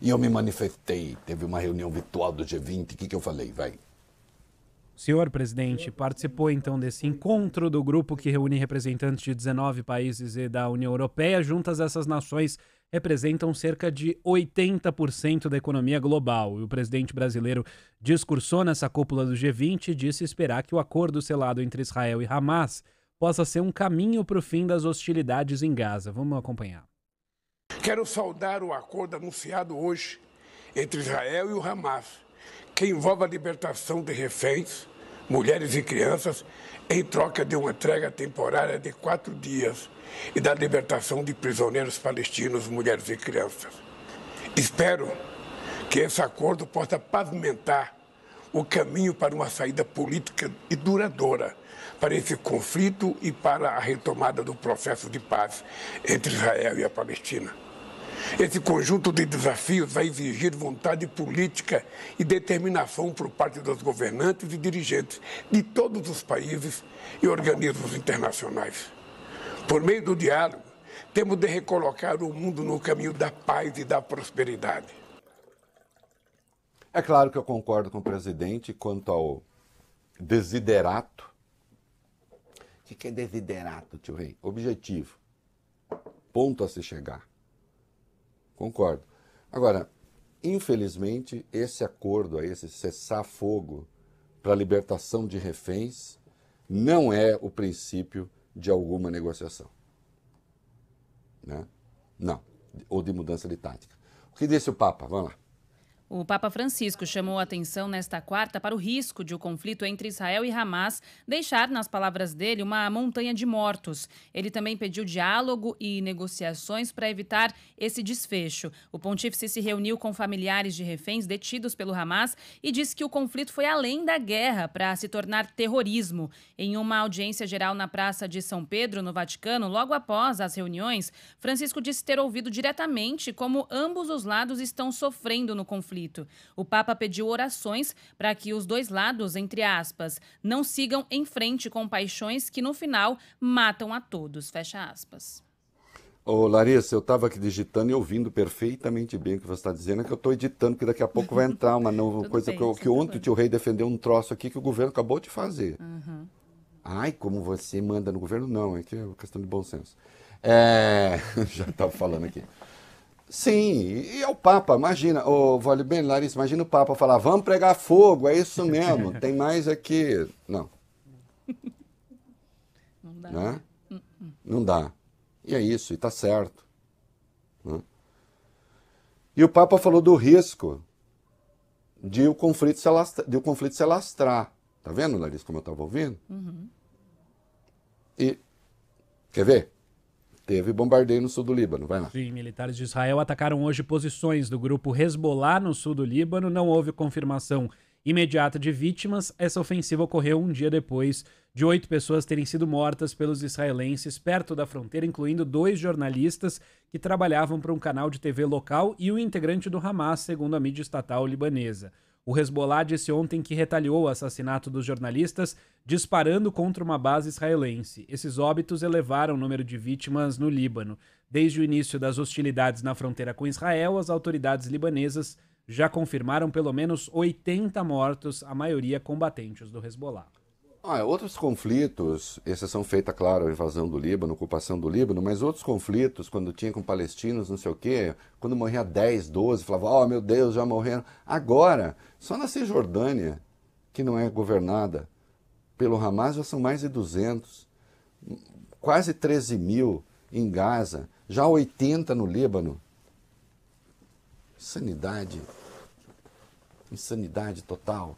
E eu me manifestei. Teve uma reunião virtual do G20. O que, que eu falei? Vai. Senhor presidente, participou então desse encontro do grupo que reúne representantes de 19 países e da União Europeia. Juntas, essas nações representam cerca de 80% da economia global. E o presidente brasileiro discursou nessa cúpula do G20 e disse esperar que o acordo selado entre Israel e Hamas possa ser um caminho para o fim das hostilidades em Gaza. Vamos acompanhar. Quero saudar o acordo anunciado hoje entre Israel e o Hamas, que envolve a libertação de reféns, mulheres e crianças, em troca de uma entrega temporária de quatro dias e da libertação de prisioneiros palestinos, mulheres e crianças. Espero que esse acordo possa pavimentar o caminho para uma saída política e duradoura para esse conflito e para a retomada do processo de paz entre Israel e a Palestina. Esse conjunto de desafios vai exigir vontade política e determinação por parte dos governantes e dirigentes de todos os países e organismos internacionais. Por meio do diálogo, temos de recolocar o mundo no caminho da paz e da prosperidade. É claro que eu concordo com o presidente quanto ao desiderato. O que é desiderato, tio Rei? Objetivo. Ponto a se chegar. Concordo. Agora, infelizmente, esse acordo, esse cessar-fogo para libertação de reféns, não é o princípio de alguma negociação. Né? Não. Ou de mudança de tática. O que disse o Papa? Vamos lá. O Papa Francisco chamou a atenção nesta quarta para o risco de o conflito entre Israel e Hamas deixar, nas palavras dele, uma montanha de mortos. Ele também pediu diálogo e negociações para evitar esse desfecho. O pontífice se reuniu com familiares de reféns detidos pelo Hamas e disse que o conflito foi além da guerra para se tornar terrorismo. Em uma audiência geral na Praça de São Pedro, no Vaticano, logo após as reuniões, Francisco disse ter ouvido diretamente como ambos os lados estão sofrendo no conflito conflito. O Papa pediu orações para que os dois lados, entre aspas, não sigam em frente com paixões que no final matam a todos. Fecha aspas. Ô, Larissa, eu estava aqui digitando e ouvindo perfeitamente bem o que você está dizendo, é que eu estou editando, porque daqui a pouco vai entrar uma nova coisa bem, que, que tá ontem o tio Rei defendeu um troço aqui que o governo acabou de fazer. Uhum. Ai, como você manda no governo? Não, é que é questão de bom senso. É, já estava falando aqui. Sim, e é o Papa, imagina, o Vale bem, Larissa, imagina o Papa falar, vamos pregar fogo, é isso mesmo, tem mais aqui. Não. Não dá. Né? Uh-uh. Não. dá. E é isso, e tá certo. Né? E o Papa falou do risco de o conflito se, alastra, de o conflito se alastrar. Tá vendo, Larissa, como eu estava ouvindo? Uhum. E, quer ver? Teve bombardeio no sul do Líbano, vai lá. Sim, militares de Israel atacaram hoje posições do grupo Hezbollah no sul do Líbano. Não houve confirmação imediata de vítimas. Essa ofensiva ocorreu um dia depois de oito pessoas terem sido mortas pelos israelenses perto da fronteira, incluindo dois jornalistas que trabalhavam para um canal de TV local e um integrante do Hamas, segundo a mídia estatal libanesa. O Hezbollah disse ontem que retaliou o assassinato dos jornalistas, disparando contra uma base israelense. Esses óbitos elevaram o número de vítimas no Líbano. Desde o início das hostilidades na fronteira com Israel, as autoridades libanesas já confirmaram pelo menos 80 mortos, a maioria combatentes do Hezbollah. Ah, é, outros conflitos, exceção feita, claro, a invasão do Líbano, ocupação do Líbano, mas outros conflitos, quando tinha com palestinos, não sei o quê, quando morria 10, 12, falava, oh meu Deus, já morreram. Agora, só na Cisjordânia, que não é governada pelo Hamas, já são mais de 200, quase 13 mil em Gaza, já 80 no Líbano. Insanidade. Insanidade total.